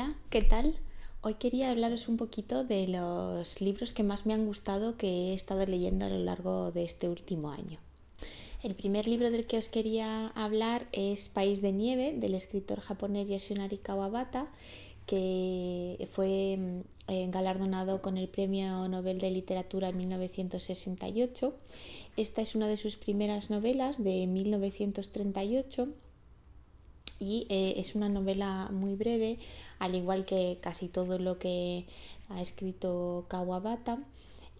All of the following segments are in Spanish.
Hola, ¿qué tal? Hoy quería hablaros un poquito de los libros que más me han gustado que he estado leyendo a lo largo de este último año. El primer libro del que os quería hablar es País de Nieve, del escritor japonés Yasunari Kawabata, que fue mm, galardonado con el Premio Nobel de Literatura en 1968. Esta es una de sus primeras novelas de 1938 y eh, es una novela muy breve, al igual que casi todo lo que ha escrito Kawabata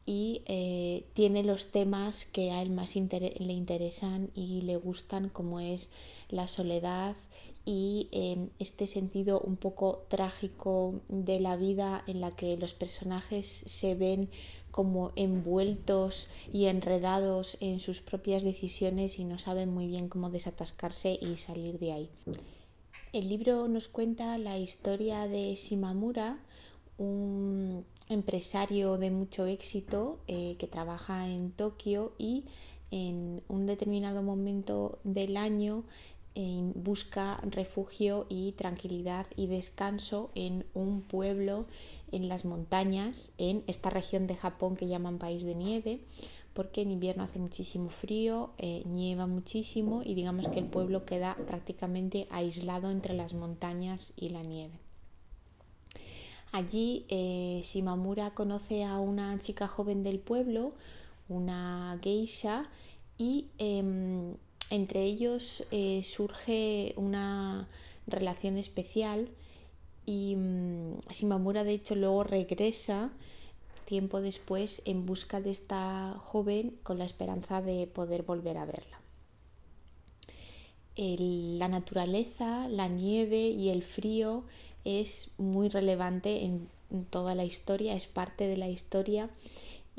y eh, tiene los temas que a él más le interesan y le gustan, como es la soledad y em, este sentido un poco trágico de la vida en la que los personajes se ven como envueltos y enredados en sus propias decisiones y no saben muy bien cómo desatascarse y salir de ahí. El libro nos cuenta la historia de Shimamura, un empresario de mucho éxito eh, que trabaja en Tokio y en un determinado momento del año eh, busca refugio y tranquilidad y descanso en un pueblo en las montañas, en esta región de Japón que llaman país de nieve, porque en invierno hace muchísimo frío, eh, nieva muchísimo y digamos que el pueblo queda prácticamente aislado entre las montañas y la nieve. Allí eh, Shimamura conoce a una chica joven del pueblo, una geisha, y em, entre ellos eh, surge una relación especial y mm, Simamura, de hecho luego regresa tiempo después en busca de esta joven con la esperanza de poder volver a verla. la naturaleza, la nieve y el frío es muy relevante en toda la historia, es parte de la historia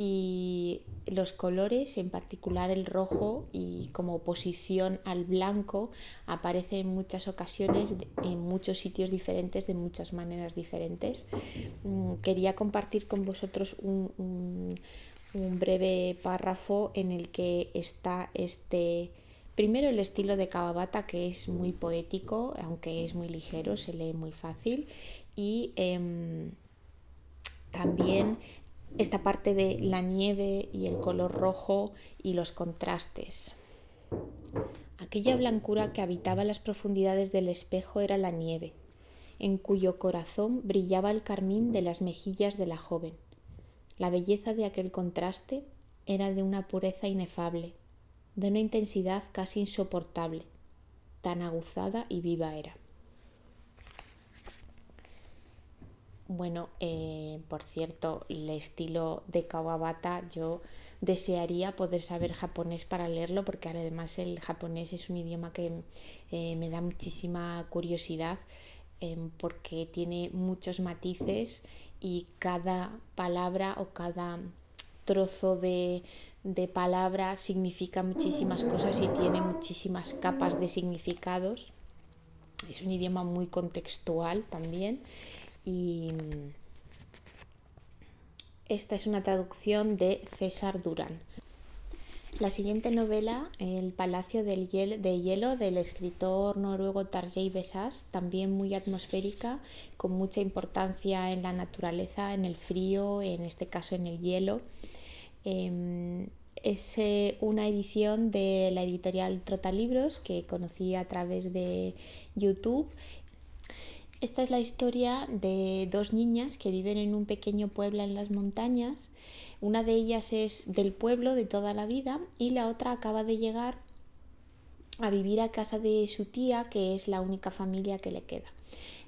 y los colores, en particular el rojo y como oposición al blanco, aparece en muchas ocasiones, en muchos sitios diferentes, de muchas maneras diferentes. Mm, quería compartir con vosotros un, breve párrafo en el que está este... Primero el estilo de Kawabata que es muy poético, aunque es muy ligero, se lee muy fácil y... Em, también esta parte de la nieve y el color rojo y los contrastes. Aquella blancura que habitaba las profundidades del espejo era la nieve, en cuyo corazón brillaba el carmín de las mejillas de la joven. La belleza de aquel contraste era de una pureza inefable, de una intensidad casi insoportable, tan aguzada y viva era. Bueno, eh, por cierto, el estilo de Kawabata yo desearía poder saber japonés para leerlo porque además el japonés es un idioma que eh, me da muchísima curiosidad em, porque tiene muchos matices y cada palabra o cada trozo de, de palabra significa muchísimas cosas y tiene muchísimas capas de significados. Es un idioma muy contextual también y esta es una traducción de César Durán. La siguiente novela, El Palacio del Hielo, de Hielo, del escritor noruego Tarjei Besas, también muy atmosférica, con mucha importancia en la naturaleza, en el frío, en este caso en el hielo. Em, es eh, una edición de la editorial Trotalibros que conocí a través de YouTube esta es la historia de dos niñas que viven en un pequeño pueblo en las montañas. Una de ellas es del pueblo de toda la vida y la otra acaba de llegar a vivir a casa de su tía, que es la única familia que le queda.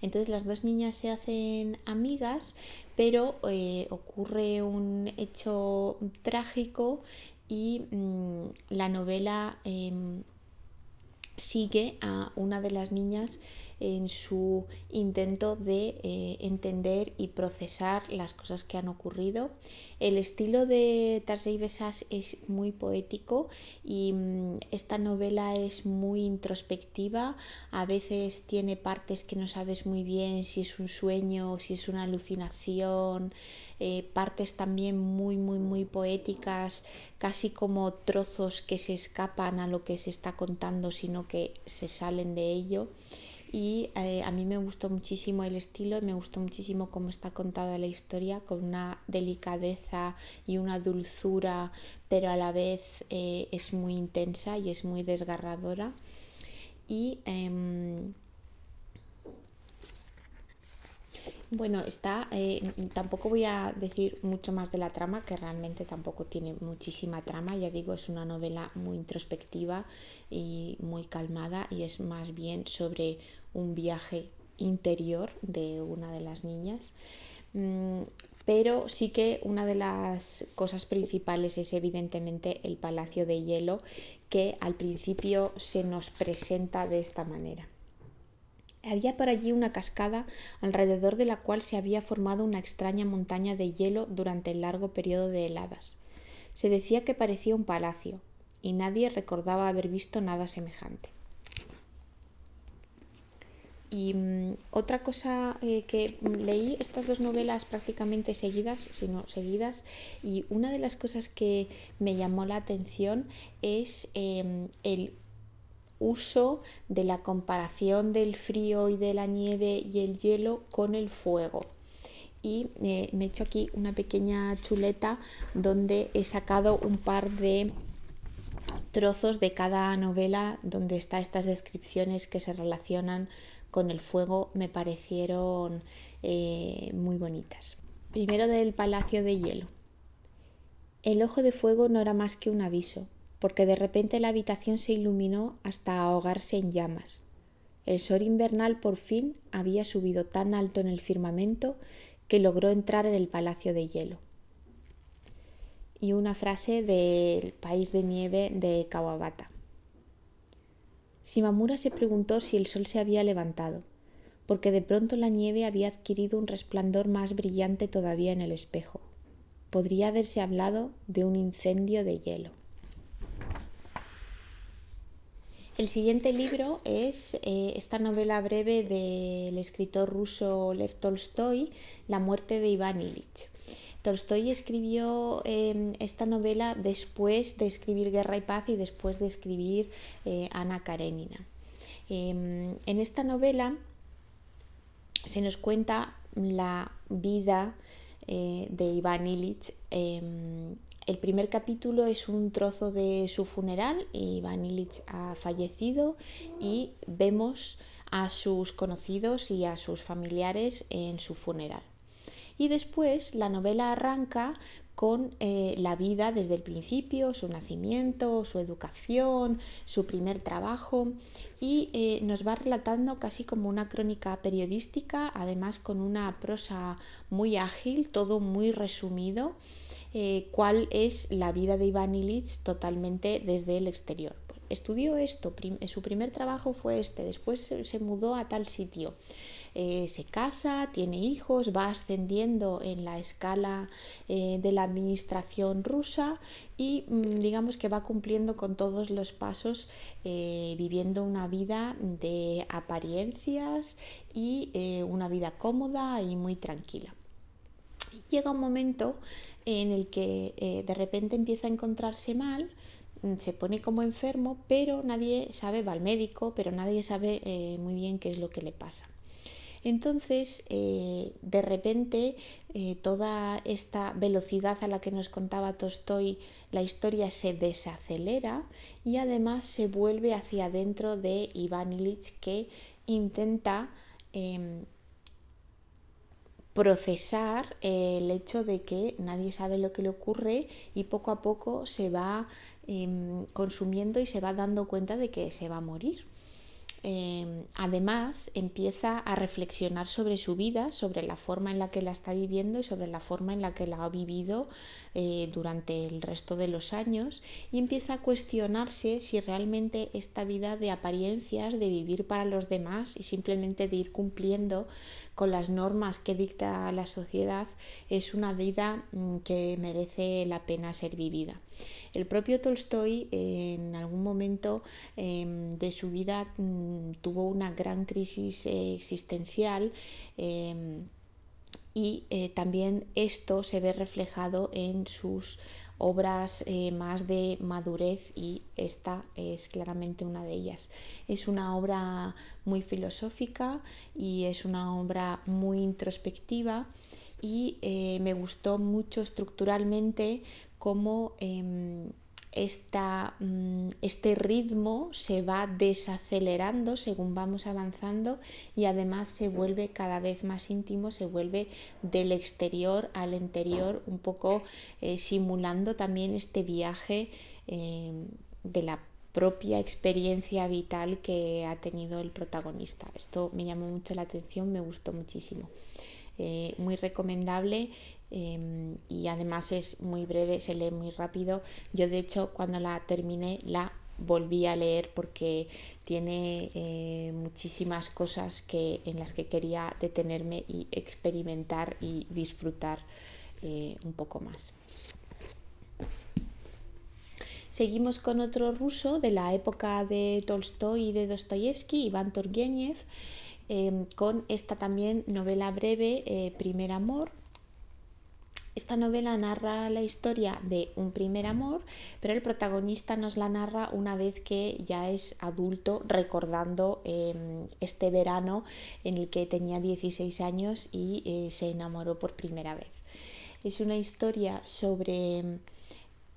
Entonces las dos niñas se hacen amigas, pero eh, ocurre un hecho trágico y mm, la novela em, sigue a una de las niñas en su intento de eh, entender y procesar las cosas que han ocurrido. El estilo de Tarsey Besas es muy poético y mm, esta novela es muy introspectiva. A veces tiene partes que no sabes muy bien si es un sueño, si es una alucinación, eh, partes también muy, muy, muy poéticas, casi como trozos que se escapan a lo que se está contando, sino que se salen de ello y eh, a mí me gustó muchísimo el estilo y me gustó muchísimo cómo está contada la historia con una delicadeza y una dulzura pero a la vez eh, es muy intensa y es muy desgarradora y em, Bueno, está, eh, tampoco voy a decir mucho más de la trama, que realmente tampoco tiene muchísima trama, ya digo, es una novela muy introspectiva y muy calmada y es más bien sobre un viaje interior de una de las niñas. Mm, pero sí que una de las cosas principales es evidentemente el Palacio de Hielo, que al principio se nos presenta de esta manera. Había por allí una cascada alrededor de la cual se había formado una extraña montaña de hielo durante el largo periodo de heladas. Se decía que parecía un palacio, y nadie recordaba haber visto nada semejante. Y mm, otra cosa eh, que leí estas dos novelas prácticamente seguidas, sino seguidas, y una de las cosas que me llamó la atención es em, el uso de la comparación del frío y de la nieve y el hielo con el fuego. Y eh, me he hecho aquí una pequeña chuleta donde he sacado un par de trozos de cada novela donde está estas descripciones que se relacionan con el fuego. Me parecieron eh, muy bonitas. Primero del Palacio de Hielo. El ojo de fuego no era más que un aviso, porque de repente la habitación se iluminó hasta ahogarse en llamas. El sol invernal por fin había subido tan alto en el firmamento que logró entrar en el palacio de hielo. Y una frase del país de nieve de Kawabata. Shimamura se preguntó si el sol se había levantado, porque de pronto la nieve había adquirido un resplandor más brillante todavía en el espejo. Podría haberse hablado de un incendio de hielo. El siguiente libro es eh, esta novela breve del escritor ruso Lev Tolstoy, La muerte de Iván Ilich. Tolstoy escribió em, esta novela después de escribir Guerra y Paz y después de escribir eh, Ana Karenina. Em, en esta novela se nos cuenta la vida eh, de Iván Illich em, el primer capítulo es un trozo de su funeral. Iván Illich ha fallecido y vemos a sus conocidos y a sus familiares en su funeral. Y después la novela arranca con eh, la vida desde el principio, su nacimiento, su educación, su primer trabajo y eh, nos va relatando casi como una crónica periodística, además con una prosa muy ágil, todo muy resumido eh, cuál es la vida de Iván Ilich totalmente desde el exterior. estudió esto, su primer trabajo fue este, después se, mudó a tal sitio. Eh, se casa, tiene hijos, va ascendiendo en la escala eh, de la administración rusa y mm, digamos que va cumpliendo con todos los pasos, viviendo una vida de apariencias y una vida cómoda y muy tranquila llega un momento en el que eh, de repente empieza a encontrarse mal, mm, se pone como enfermo, pero nadie sabe, va al médico, pero nadie sabe eh, muy bien qué es lo que le pasa. Entonces, eh, de repente, toda esta velocidad a la que nos contaba Tostoy, la historia se desacelera y además se vuelve hacia adentro de Iván Illich que intenta em, procesar el hecho de que nadie sabe lo que le ocurre y poco a poco se va em, consumiendo y se va dando cuenta de que se va a morir. Em, además, empieza a reflexionar sobre su vida, sobre la forma en la que la está viviendo y sobre la forma en la que la ha vivido eh, durante el resto de los años y empieza a cuestionarse si realmente esta vida de apariencias, de vivir para los demás y simplemente de ir cumpliendo con las normas que dicta la sociedad, es una vida mm, que merece la pena ser vivida. El propio Tolstoy en algún momento em, de su vida mm, tuvo una gran crisis eh, existencial em, y eh, también esto se ve reflejado en sus obras eh, más de madurez y esta es claramente una de ellas. Es una obra muy filosófica y es una obra muy introspectiva y eh, me gustó mucho estructuralmente cómo em, esta, mm, este ritmo se va desacelerando según vamos avanzando y además se vuelve cada vez más íntimo, se vuelve del exterior al interior, un poco eh, simulando también este viaje em, de la propia experiencia vital que ha tenido el protagonista. Esto me llamó mucho la atención, me gustó muchísimo. Eh, muy recomendable Em, y además es muy breve, se lee muy rápido. Yo de hecho cuando la terminé la volví a leer porque tiene eh, muchísimas cosas que, en las que quería detenerme y experimentar y disfrutar eh, un poco más. Seguimos con otro ruso de la época de Tolstoy y de Dostoyevsky, Iván Turgenev, em, con esta también novela breve, eh, Primer Amor, esta novela narra la historia de un primer amor, pero el protagonista nos la narra una vez que ya es adulto, recordando em, este verano en el que tenía 16 años y eh, se enamoró por primera vez. Es una historia sobre em,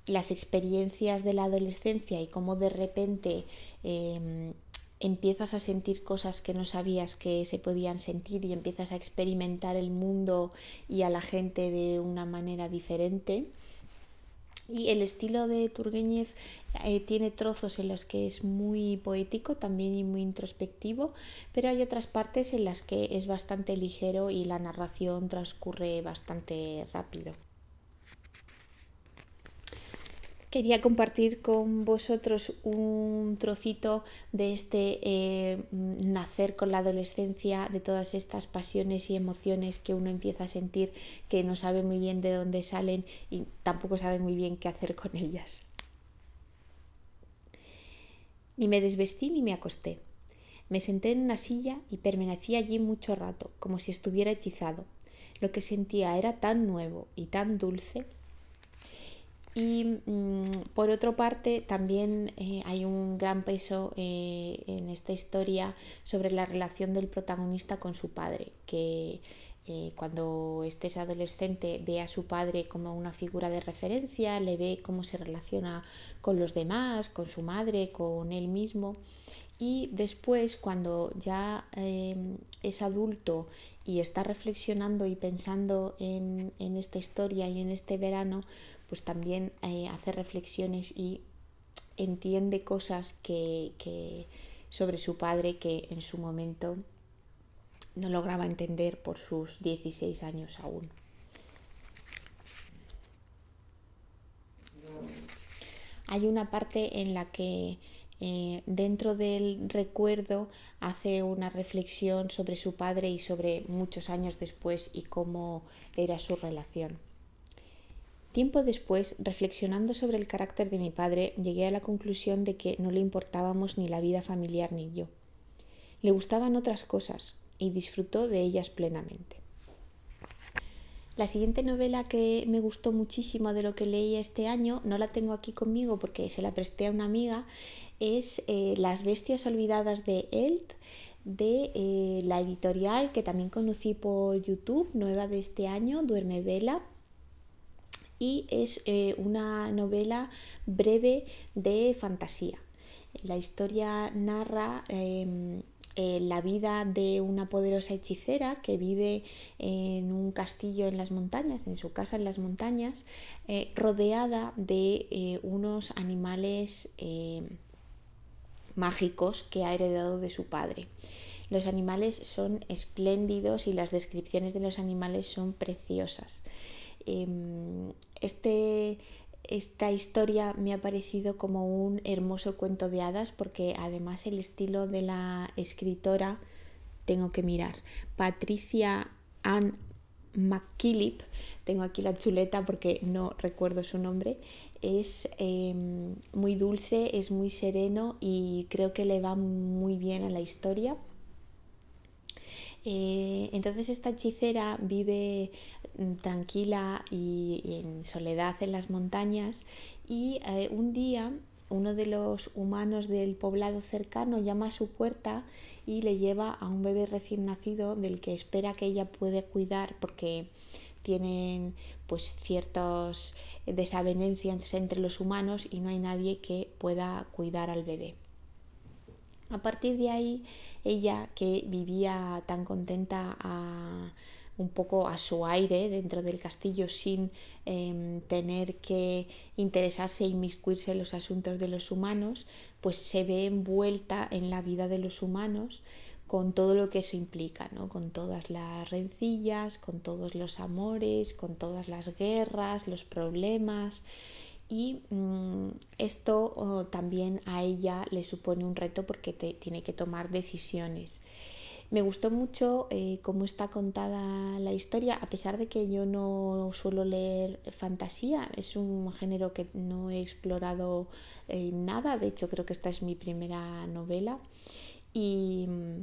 las experiencias de la adolescencia y cómo de repente em, empiezas a sentir cosas que no sabías que se podían sentir y empiezas a experimentar el mundo y a la gente de una manera diferente. Y el estilo de Turgenev eh, tiene trozos en los que es muy poético también y muy introspectivo, pero hay otras partes en las que es bastante ligero y la narración transcurre bastante rápido quería compartir con vosotros un trocito de este eh, nacer con la adolescencia, de todas estas pasiones y emociones que uno empieza a sentir, que no sabe muy bien de dónde salen y tampoco sabe muy bien qué hacer con ellas. Ni me desvestí ni me acosté. Me senté en una silla y permanecí allí mucho rato, como si estuviera hechizado. Lo que sentía era tan nuevo y tan dulce y mm, por otra parte, también eh, hay un gran peso eh, en esta historia sobre la relación del protagonista con su padre, que eh, cuando este es adolescente ve a su padre como una figura de referencia, le ve cómo se relaciona con los demás, con su madre, con él mismo. Y después, cuando ya em, es adulto y está reflexionando y pensando en, en, esta historia y en este verano, pues también eh, hace reflexiones y entiende cosas sobre su padre que en su momento no lograba entender por sus 16 años aún. Hay una parte en la que eh, dentro del recuerdo hace una reflexión sobre su padre y sobre muchos años después y cómo era su relación. Tiempo después, reflexionando sobre el carácter de mi padre, llegué a la conclusión de que no le importábamos ni la vida familiar ni yo. Le gustaban otras cosas y disfrutó de ellas plenamente. La siguiente novela que me gustó muchísimo de lo que leí este año, no la tengo aquí conmigo porque se la presté a una amiga, es eh, Las bestias olvidadas de Elt, de eh, la editorial que también conocí por YouTube, nueva de este año, Duerme Vela y es eh, una novela breve de fantasía. La historia narra em, eh, la vida de una poderosa hechicera que vive en un castillo en las montañas, en su casa en las montañas, eh, rodeada de unos animales mágicos que ha heredado de su padre. Los animales son espléndidos y las descripciones de los animales son preciosas. Em, este, esta historia me ha parecido como un hermoso cuento de hadas porque además el estilo de la escritora, tengo que mirar, Patricia Ann McKillip, tengo aquí la chuleta porque no recuerdo su nombre, es em, muy dulce, es muy sereno y creo que le va muy bien a la historia. Eh, entonces esta hechicera vive mm, tranquila y, en soledad en las montañas y eh, un día uno de los humanos del poblado cercano llama a su puerta y le lleva a un bebé recién nacido del que espera que ella puede cuidar porque tienen pues ciertas eh, desavenencias entre los humanos y no hay nadie que pueda cuidar al bebé. A partir de ahí, ella que vivía tan contenta un poco a su aire dentro del castillo sin em, tener que interesarse e inmiscuirse en los asuntos de los humanos, pues se ve envuelta en la vida de los humanos con todo lo que eso implica, con todas las rencillas, con todos los amores, con todas las guerras, los problemas y mm, esto también a ella le supone un reto porque tiene que tomar decisiones. Me gustó mucho eh, cómo está contada la historia, a pesar de que yo no suelo leer fantasía, es un género que no he explorado eh, nada, de hecho creo que esta es mi primera novela mm,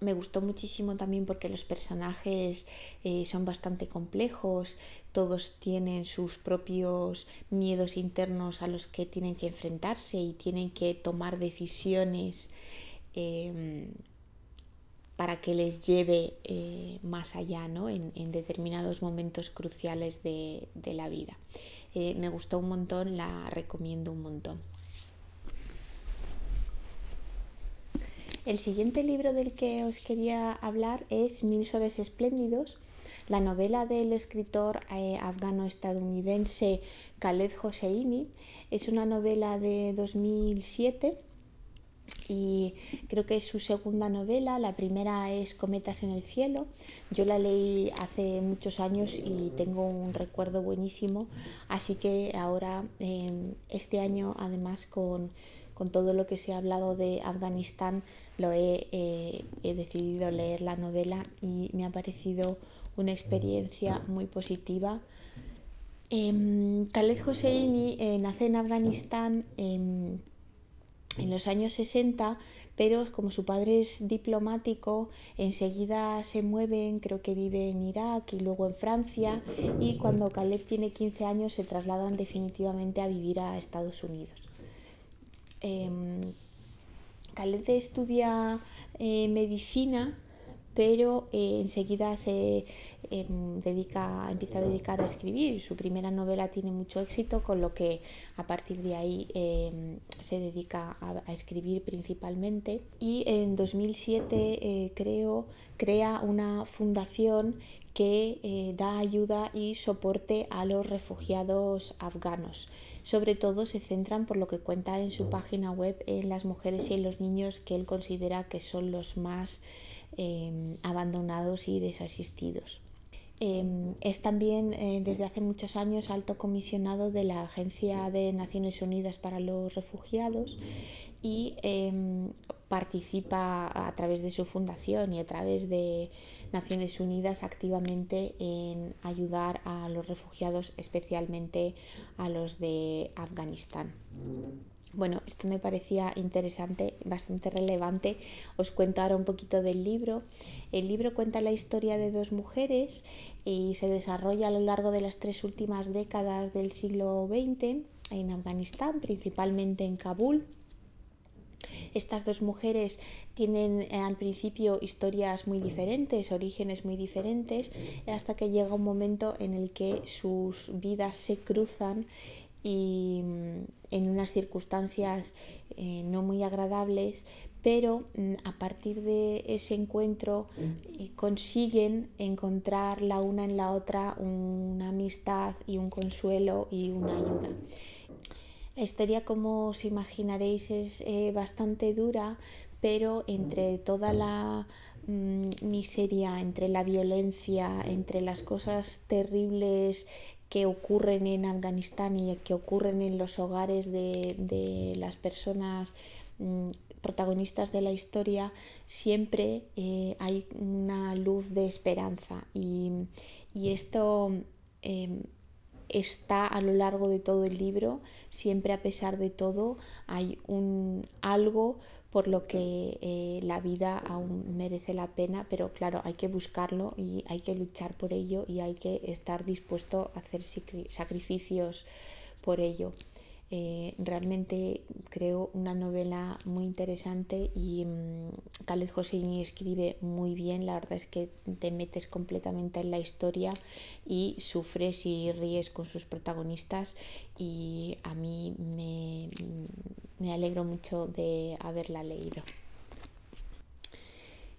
me gustó muchísimo también porque los personajes eh, son bastante complejos, todos tienen sus propios miedos internos a los que tienen que enfrentarse y tienen que tomar decisiones em, para que les lleve eh, más allá en, determinados momentos cruciales de la vida. Eh, me gustó un montón, la recomiendo un montón. El siguiente libro del que os quería hablar es Mil Soles Espléndidos, la novela del escritor eh, afgano-estadounidense Khaled Hosseini. Es una novela de 2007 y creo que es su segunda novela. La primera es Cometas en el cielo. Yo la leí hace muchos años y tengo un recuerdo buenísimo. Así que ahora, eh, este año, además con con todo lo que se ha hablado de Afganistán, lo eh, he, decidido leer la novela y me ha parecido una experiencia muy positiva. Em, Khaled Hosseini eh, nace en Afganistán en los años 60, pero como su padre es diplomático, enseguida se mueven, creo que vive en Irak y luego en Francia, y cuando Khaled tiene 15 años se trasladan definitivamente a vivir a Estados Unidos. Calete em, estudia eh, medicina, pero eh, enseguida se em, dedica, empieza a dedicar a escribir. Su primera novela tiene mucho éxito, con lo que a partir de ahí em, se dedica a, a, escribir principalmente. Y en 2007 eh, creo, crea una fundación que eh, da ayuda y soporte a los refugiados afganos. Sobre todo se centran por lo que cuenta en su página web en las mujeres y en los niños que él considera que son los más em, abandonados y desasistidos. Em, es también eh, desde hace muchos años alto comisionado de la Agencia de Naciones Unidas para los Refugiados y em, participa a través de su fundación y a través de Naciones Unidas activamente en ayudar a los refugiados, especialmente a los de Afganistán. Bueno, esto me parecía interesante, bastante relevante. Os cuento ahora un poquito del libro. El libro cuenta la historia de dos mujeres y se desarrolla a lo largo de las tres últimas décadas del siglo XX en Afganistán, principalmente en Kabul estas dos mujeres tienen eh, al principio historias muy diferentes, orígenes muy diferentes, hasta que llega un momento en el que sus vidas se cruzan mm, en unas circunstancias eh, no muy agradables, pero mm, a partir de ese encuentro eh, consiguen encontrar la una en la otra una amistad y un consuelo y una ayuda. La historia, como os imaginaréis, es eh, bastante dura, pero entre toda la mm, miseria, entre la violencia, entre las cosas terribles que ocurren en Afganistán y que ocurren en los hogares de, las personas mm, protagonistas de la historia, siempre eh, hay una luz de esperanza. Y, esto em, está a lo largo de todo el libro, siempre a pesar de todo hay un algo por lo que eh, la vida aún merece la pena, pero claro, hay que buscarlo y hay que luchar por ello y hay que estar dispuesto a hacer sacrificios por ello. Eh, realmente creo una novela muy interesante y mm, Khaled Hosseini escribe muy bien, la verdad es que te metes completamente en la historia y sufres y ríes con sus protagonistas y a mí me, mm, alegro mucho de haberla leído.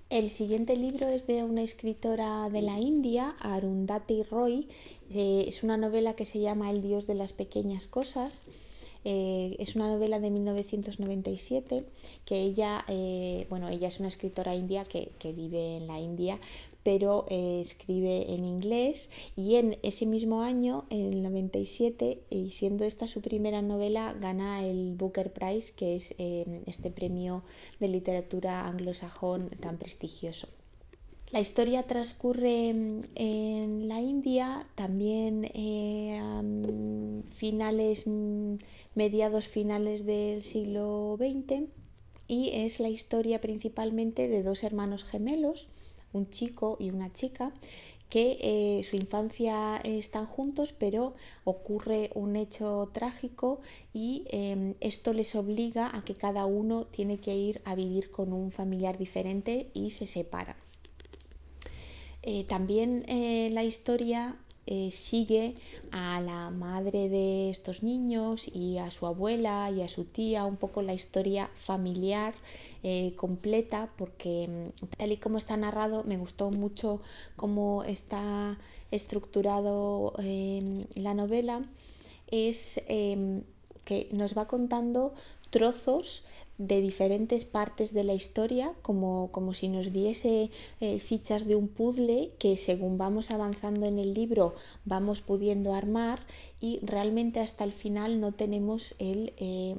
El siguiente libro es de una escritora de la India, Arundhati Roy. Eh, es una novela que se llama El dios de las pequeñas cosas. Eh, es una novela de 1997 que ella, eh, bueno, ella es una escritora india que, vive en la India, pero eh, escribe en inglés y en ese mismo año, en el 97, y siendo esta su primera novela, gana el Booker Prize, que es este premio de literatura anglosajón tan prestigioso. La historia transcurre en la India, también eh, finales, mm, mediados finales del siglo XX, y es la historia principalmente de dos hermanos gemelos, un chico y una chica, que eh, su infancia están juntos, pero ocurre un hecho trágico y em, esto les obliga a que cada uno tiene que ir a vivir con un familiar diferente y se separan. Eh, también eh, la historia eh, sigue a la madre de estos niños y a su abuela y a su tía, un poco la historia familiar completa, porque mm, tal y como está narrado, me gustó mucho cómo está estructurado em, la novela, es em, que nos va contando trozos de diferentes partes de la historia, como, como si nos diese eh, fichas de un puzzle que según vamos avanzando en el libro vamos pudiendo armar y realmente hasta el final no tenemos el... Eh,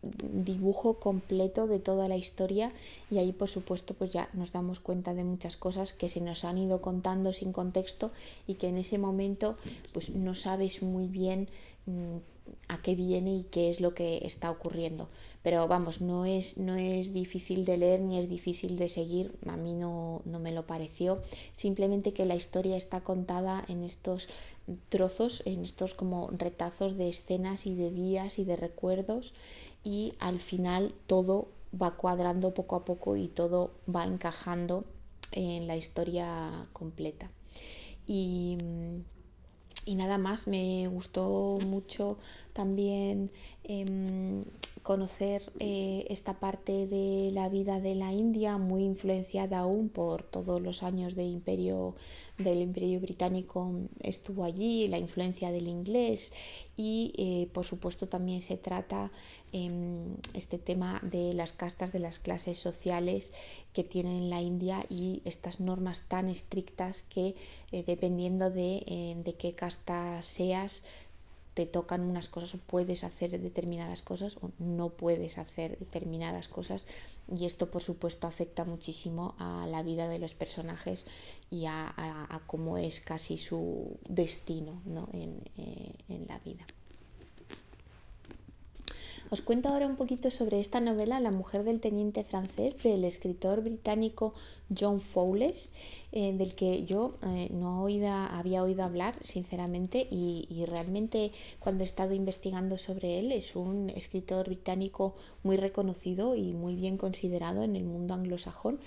dibujo completo de toda la historia y ahí por supuesto pues ya nos damos cuenta de muchas cosas que se nos han ido contando sin contexto y que en ese momento pues no sabes muy bien mm, a qué viene y qué es lo que está ocurriendo. Pero vamos, no es, no es difícil de leer ni es difícil de seguir, a mí no, no me lo pareció. Simplemente que la historia está contada en estos trozos, en estos como retazos de escenas y de días y de recuerdos y al final todo va cuadrando poco a poco y todo va encajando en la historia completa. Y mm, y nada más, me gustó mucho también em, conocer eh, esta parte de la vida de la India, muy influenciada aún por todos los años de imperio, del imperio británico mm, estuvo allí, la influencia del inglés y eh, por supuesto también se trata Em, este tema de las castas, de las clases sociales que tienen en la India y estas normas tan estrictas que eh, dependiendo eh, de, qué casta seas, te tocan unas cosas o puedes hacer determinadas cosas o no puedes hacer determinadas cosas y esto por supuesto afecta muchísimo a la vida de los personajes y a, cómo es casi su destino eh, en la vida. Os cuento ahora un poquito sobre esta novela La mujer del teniente francés del escritor británico John Fowles, eh, del que yo eh, no había oído hablar, sinceramente, y, realmente cuando he estado investigando sobre él es un escritor británico muy reconocido y muy bien considerado en el mundo anglosajón.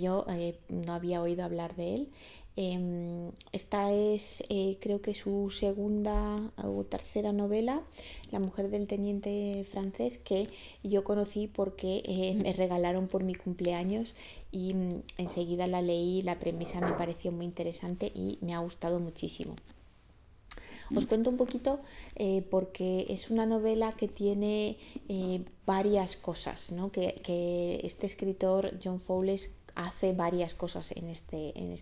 Yo eh, no había oído hablar de él. Em, esta es, eh, creo que su segunda o tercera novela, La mujer del teniente francés, que yo conocí porque eh, me regalaron por mi cumpleaños y mm, enseguida la leí, la premisa me pareció muy interesante y me ha gustado muchísimo. Os cuento un poquito eh, porque es una novela que tiene varias cosas, que, que, este escritor John Fowles hace varias cosas en este, en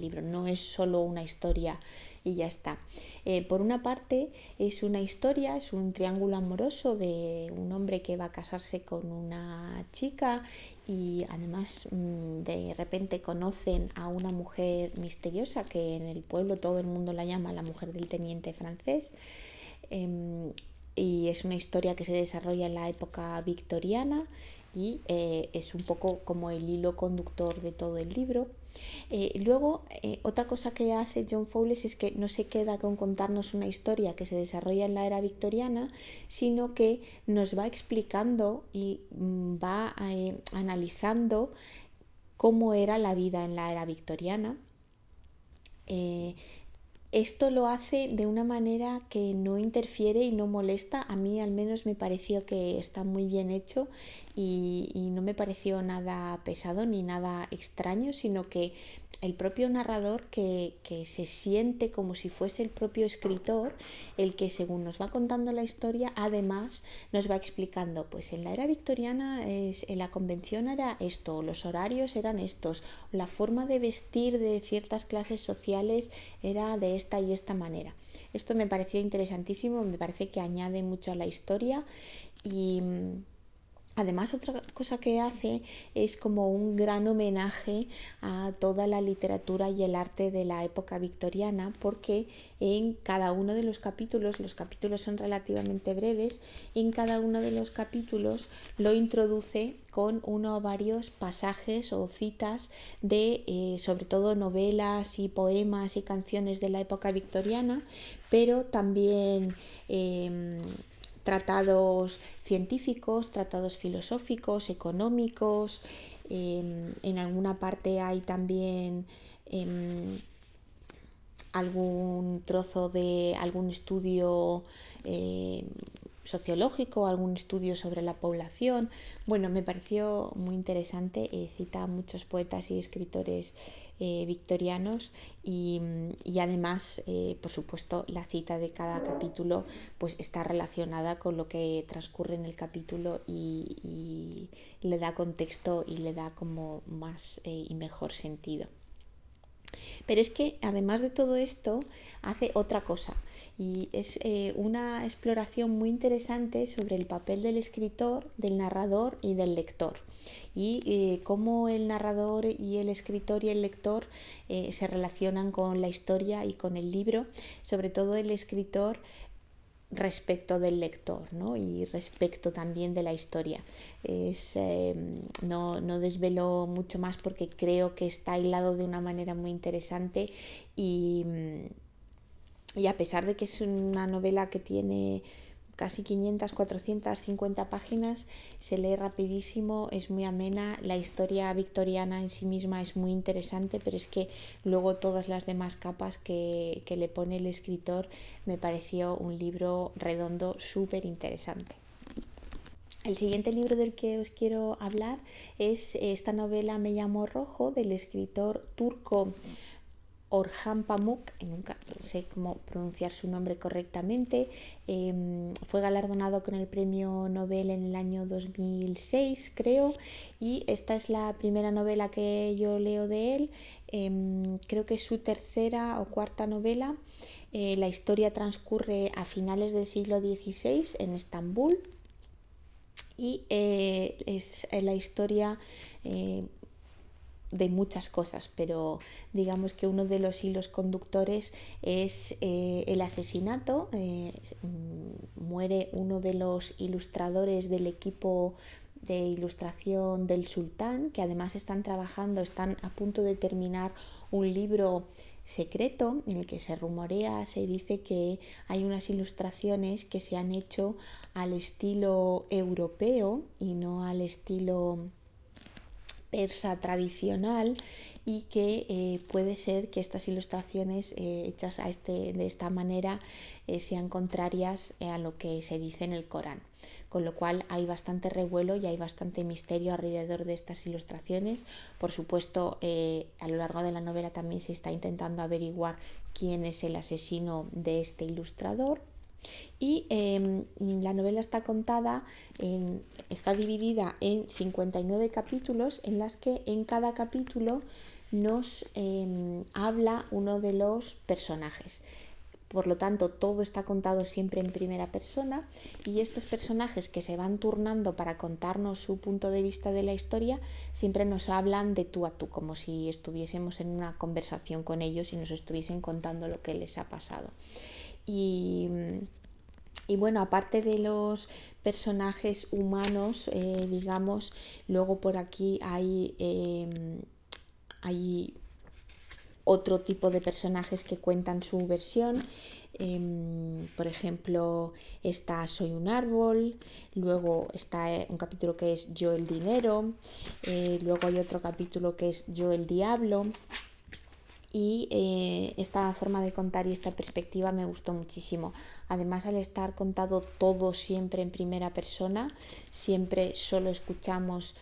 libro, no es solo una historia y ya está. Eh, por una parte es una historia, es un triángulo amoroso de un hombre que va a casarse con una chica y además mm, de repente conocen a una mujer misteriosa que en el pueblo todo el mundo la llama la mujer del teniente francés. Em, y es una historia que se desarrolla en la época victoriana y eh, es un poco como el hilo conductor de todo el libro. Eh, luego, eh, otra cosa que hace John Fowles es que no se queda con contarnos una historia que se desarrolla en la era victoriana, sino que nos va explicando y mm, va analizando cómo era la vida en la era victoriana. esto lo hace de una manera que no interfiere y no molesta. A mí al menos me pareció que está muy bien hecho y, no me pareció nada pesado ni nada extraño, sino que el propio narrador que, se siente como si fuese el propio escritor, el que según nos va contando la historia, además nos va explicando, pues en la era victoriana es, en la convención era esto, los horarios eran estos, la forma de vestir de ciertas clases sociales era de esta y esta manera. Esto me pareció interesantísimo, me parece que añade mucho a la historia y... Además, otra cosa que hace es como un gran homenaje a toda la literatura y el arte de la época victoriana, porque en cada uno de los capítulos, los capítulos son relativamente breves, en cada uno de los capítulos lo introduce con uno o varios pasajes o citas de eh, sobre todo novelas y poemas y canciones de la época victoriana, pero también... Em, tratados científicos, tratados filosóficos, económicos, em, en alguna parte hay también em, algún trozo de algún estudio em, sociológico, algún estudio sobre la población. Bueno, me pareció muy interesante, eh, cita a muchos poetas y escritores eh, victorianos y, además, eh, por supuesto, la cita de cada capítulo pues, está relacionada con lo que transcurre en el capítulo y, le da contexto y le da como más eh, y mejor sentido. Pero es que además de todo esto, hace otra cosa y es eh, una exploración muy interesante sobre el papel del escritor, del narrador y del lector y eh, cómo el narrador y el escritor y el lector eh, se relacionan con la historia y con el libro, sobre todo el escritor respecto del lector y respecto también de la historia. Em, no, no, desvelo mucho más porque creo que está aislado de una manera muy interesante y mm, y a pesar de que es una novela que tiene casi 500, 450 páginas, se lee rapidísimo, es muy amena, la historia victoriana en sí misma es muy interesante, pero es que luego todas las demás capas que, le pone el escritor me pareció un libro redondo súper interesante. El siguiente libro del que os quiero hablar es eh, esta novela Me llamo Rojo del escritor turco Orhan Pamuk, eh, nunca no sé cómo pronunciar su nombre correctamente, em, fue galardonado con el premio Nobel en el año 2006, creo, y esta es la primera novela que yo leo de él, em, creo que es su tercera o cuarta novela. Eh, la historia transcurre a finales del siglo XVI en Estambul, y eh, es la historia de muchas cosas, pero digamos que uno de los hilos conductores es eh, el asesinato. Eh, mm, muere uno de los ilustradores del equipo de ilustración del sultán, que además están trabajando, están a punto de terminar un libro secreto en el que se rumorea, se dice que hay unas ilustraciones que se han hecho al estilo europeo y no al estilo persa tradicional y que eh, puede ser que estas ilustraciones eh, hechas a este, de esta manera eh, sean contrarias a lo que se dice en el Corán. Con lo cual hay bastante revuelo y hay bastante misterio alrededor de estas ilustraciones. Por supuesto, a lo largo de la novela también se está intentando averiguar quién es el asesino de este ilustrador y em, la novela está contada, está dividida en 59 capítulos en las que en cada capítulo nos em, habla uno de los personajes. Por lo tanto, todo está contado siempre en primera persona y estos personajes que se van turnando para contarnos su punto de vista de la historia siempre nos hablan de tú a tú, como si estuviésemos en una conversación con ellos y nos estuviesen contando lo que les ha pasado. Mm, y, bueno, aparte de los personajes humanos, eh, digamos, luego por aquí em, hay, otro tipo de personajes que cuentan su versión. Em, por ejemplo, está Soy un árbol, luego está eh, un capítulo que es Yo el dinero, eh, luego hay otro capítulo que es Yo el diablo, y eh, esta forma de contar y esta perspectiva me gustó muchísimo. Además, al estar contado todo siempre en primera persona, siempre solo escuchamos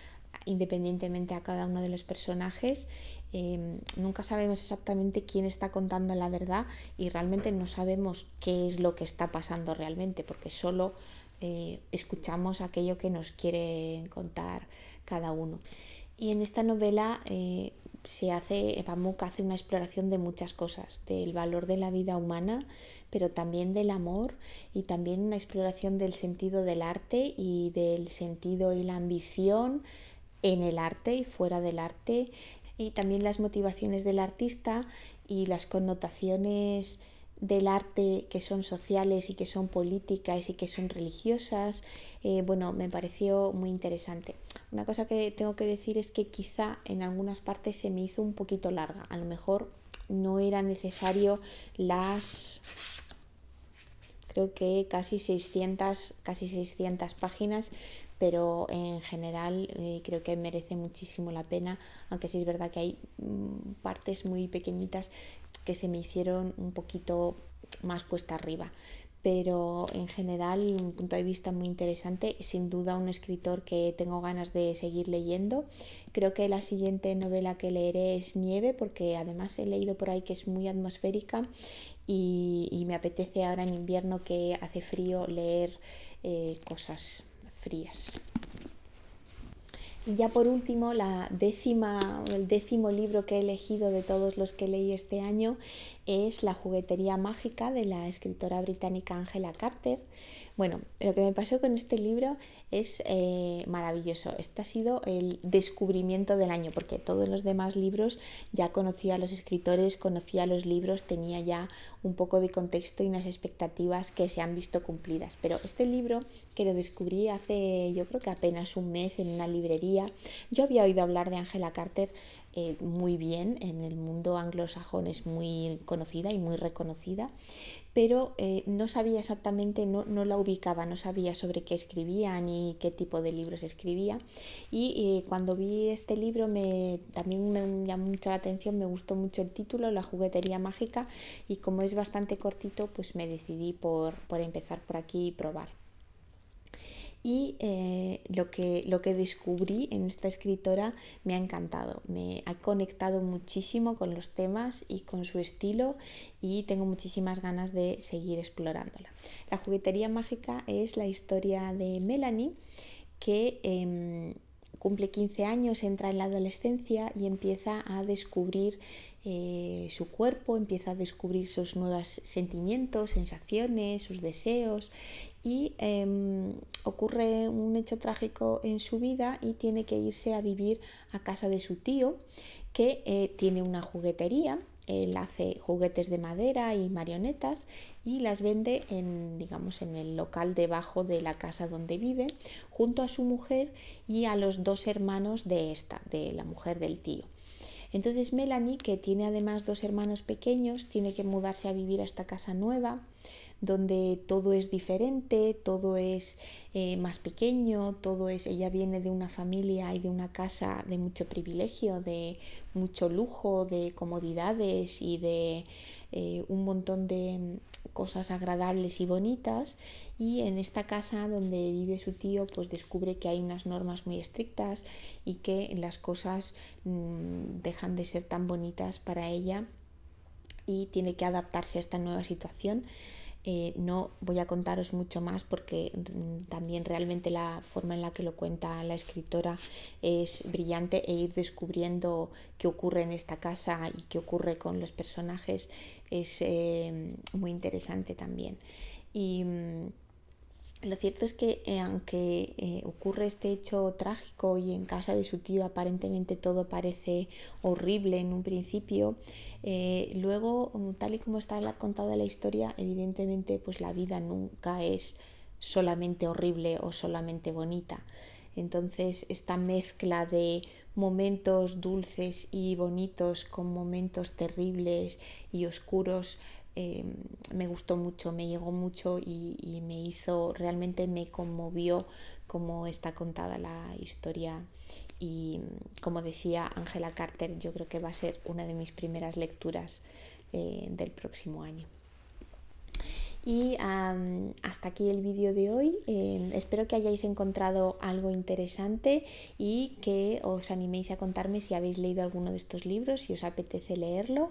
independientemente a cada uno de los personajes, em, nunca sabemos exactamente quién está contando la verdad y realmente no sabemos qué es lo que está pasando realmente, porque solo eh, escuchamos aquello que nos quiere contar cada uno. Y en esta novela eh, se hace, Pamuk hace una exploración de muchas cosas, del valor de la vida humana, pero también del amor y también una exploración del sentido del arte y del sentido y la ambición en el arte y fuera del arte y también las motivaciones del artista y las connotaciones del arte que son sociales y que son políticas y que son religiosas, eh, bueno, me pareció muy interesante. Una cosa que tengo que decir es que quizá en algunas partes se me hizo un poquito larga, a lo mejor no era necesario las creo que casi 600, casi 600 páginas, pero en general eh, creo que merece muchísimo la pena, aunque sí es verdad que hay mm, partes muy pequeñitas que se me hicieron un poquito más puesta arriba. Pero en general, un punto de vista muy interesante, sin duda un escritor que tengo ganas de seguir leyendo. Creo que la siguiente novela que leeré es Nieve, porque además he leído por ahí que es muy atmosférica y, me apetece ahora en invierno que hace frío leer eh, cosas frías. Y ya por último, la décima, el décimo libro que he elegido de todos los que leí este año es La juguetería mágica de la escritora británica Angela Carter. Bueno, lo que me pasó con este libro es eh, maravilloso. Este ha sido el descubrimiento del año, porque todos los demás libros ya conocía a los escritores, conocía los libros, tenía ya un poco de contexto y unas expectativas que se han visto cumplidas. Pero este libro, que lo descubrí hace yo creo que apenas un mes en una librería, yo había oído hablar de Angela Carter eh, muy bien, en el mundo anglosajón es muy conocida y muy reconocida, pero eh, no sabía exactamente, no, la ubicaba, no sabía sobre qué escribía ni qué tipo de libros escribía. Y eh, cuando vi este libro me, también me llamó mucho la atención, me gustó mucho el título, La juguetería mágica, y como es bastante cortito, pues me decidí por empezar por aquí y probar y eh, lo, que, lo que descubrí en esta escritora me ha encantado, me ha conectado muchísimo con los temas y con su estilo y tengo muchísimas ganas de seguir explorándola. La juguetería mágica es la historia de Melanie que... Em, cumple 15 años, entra en la adolescencia y empieza a descubrir eh, su cuerpo, empieza a descubrir sus nuevos sentimientos, sensaciones, sus deseos y em, ocurre un hecho trágico en su vida y tiene que irse a vivir a casa de su tío que eh, tiene una juguetería. Él hace juguetes de madera y marionetas y las vende en, digamos, en el local debajo de la casa donde vive, junto a su mujer y a los dos hermanos de esta, de la mujer del tío. Entonces Melanie, que tiene además dos hermanos pequeños, tiene que mudarse a vivir a esta casa nueva donde todo es diferente, todo es eh, más pequeño, todo es... Ella viene de una familia y de una casa de mucho privilegio, de mucho lujo, de comodidades y de eh, un montón de mm, cosas agradables y bonitas y en esta casa donde vive su tío pues descubre que hay unas normas muy estrictas y que las cosas mm, dejan de ser tan bonitas para ella y tiene que adaptarse a esta nueva situación eh, no voy a contaros mucho más porque mm, también realmente la forma en la que lo cuenta la escritora es brillante e ir descubriendo qué ocurre en esta casa y qué ocurre con los personajes es eh, muy interesante también. Y mm, lo cierto es que eh, aunque eh, ocurre este hecho trágico y en casa de su tío aparentemente todo parece horrible en un principio, eh, luego, mm, tal y como está contada la historia, evidentemente pues la vida nunca es solamente horrible o solamente bonita. Entonces, esta mezcla de momentos dulces y bonitos con momentos terribles y oscuros Em, me gustó mucho, me llegó mucho y, me hizo, realmente me conmovió cómo está contada la historia. Y como decía Angela Carter, yo creo que va a ser una de mis primeras lecturas eh, del próximo año. Y hasta aquí el vídeo de hoy. Em, espero que hayáis encontrado algo interesante y que os animéis a contarme si habéis leído alguno de estos libros, si os apetece leerlo